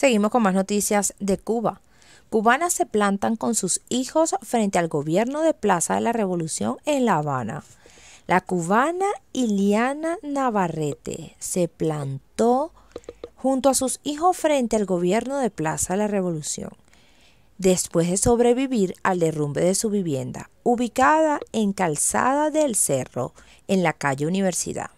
Seguimos con más noticias de Cuba. Cubanas se plantan con sus hijos frente al gobierno de Plaza de la Revolución en La Habana. La cubana Iliana Navarrete se plantó junto a sus hijos frente al gobierno de Plaza de la Revolución, después de sobrevivir al derrumbe de su vivienda, ubicada en Calzada del Cerro, en la calle Universidad.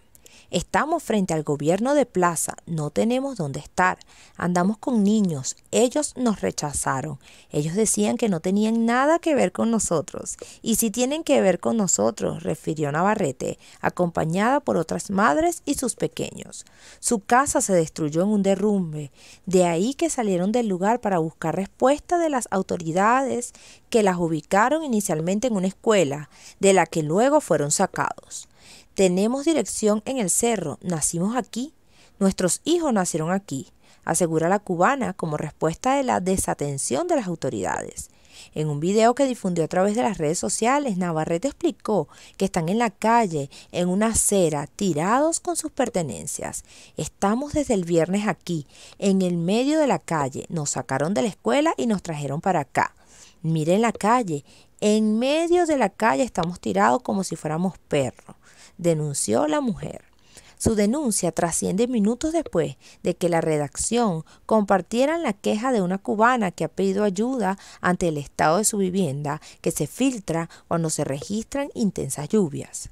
Estamos frente al gobierno de plaza, no tenemos dónde estar. Andamos con niños, ellos nos rechazaron. Ellos decían que no tenían nada que ver con nosotros. Y si tienen que ver con nosotros, refirió Navarrete, acompañada por otras madres y sus pequeños. Su casa se destruyó en un derrumbe. De ahí que salieron del lugar para buscar respuesta de las autoridades que las ubicaron inicialmente en una escuela, de la que luego fueron sacados. Tenemos dirección en el cerro, nacimos aquí, nuestros hijos nacieron aquí, asegura la cubana como respuesta de la desatención de las autoridades. En un video que difundió a través de las redes sociales, Navarrete explicó que están en la calle, en una acera, tirados con sus pertenencias. Estamos desde el viernes aquí, en el medio de la calle. Nos sacaron de la escuela y nos trajeron para acá. Miren la calle. En medio de la calle estamos tirados como si fuéramos perros denunció la mujer. Su denuncia trasciende minutos después de que la redacción compartiera la queja de una cubana que ha pedido ayuda ante el estado de su vivienda que se filtra cuando se registran intensas lluvias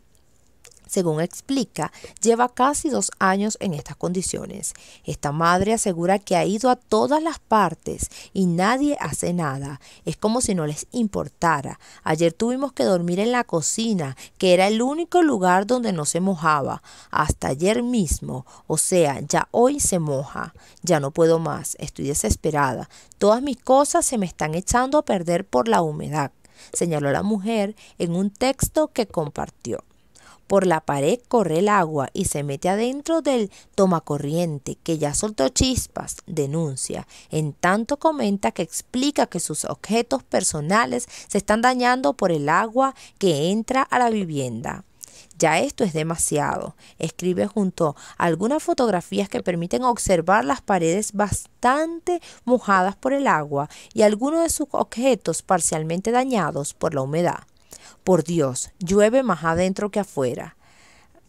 según explica, lleva casi dos años en estas condiciones. Esta madre asegura que ha ido a todas las partes y nadie hace nada. Es como si no les importara. Ayer tuvimos que dormir en la cocina, que era el único lugar donde no se mojaba. Hasta ayer mismo. O sea, ya hoy se moja. Ya no puedo más. Estoy desesperada. Todas mis cosas se me están echando a perder por la humedad señaló la mujer en un texto que compartió. Por la pared corre el agua y se mete adentro del tomacorriente, que ya soltó chispas, denuncia. En tanto comenta que explica que sus objetos personales se están dañando por el agua que entra a la vivienda. Ya esto es demasiado. Escribe junto algunas fotografías que permiten observar las paredes bastante mojadas por el agua y algunos de sus objetos parcialmente dañados por la humedad. Por Dios, llueve más adentro que afuera.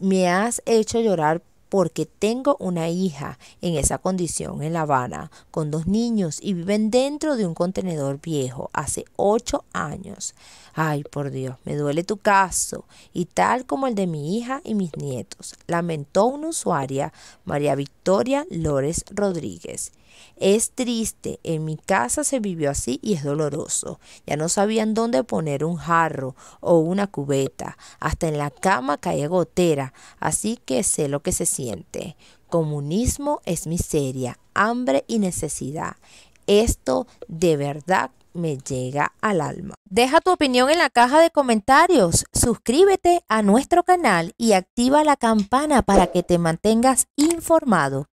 Me has hecho llorar porque tengo una hija en esa condición en La Habana, con dos niños y viven dentro de un contenedor viejo hace ocho años. Ay, por Dios, me duele tu caso, y tal como el de mi hija y mis nietos, lamentó una usuaria, María Victoria Lores Rodríguez. Es triste, en mi casa se vivió así y es doloroso. Ya no sabían dónde poner un jarro o una cubeta. Hasta en la cama cae gotera, así que sé lo que se siente. Comunismo es miseria, hambre y necesidad. Esto de verdad me llega al alma. Deja tu opinión en la caja de comentarios, suscríbete a nuestro canal y activa la campana para que te mantengas informado.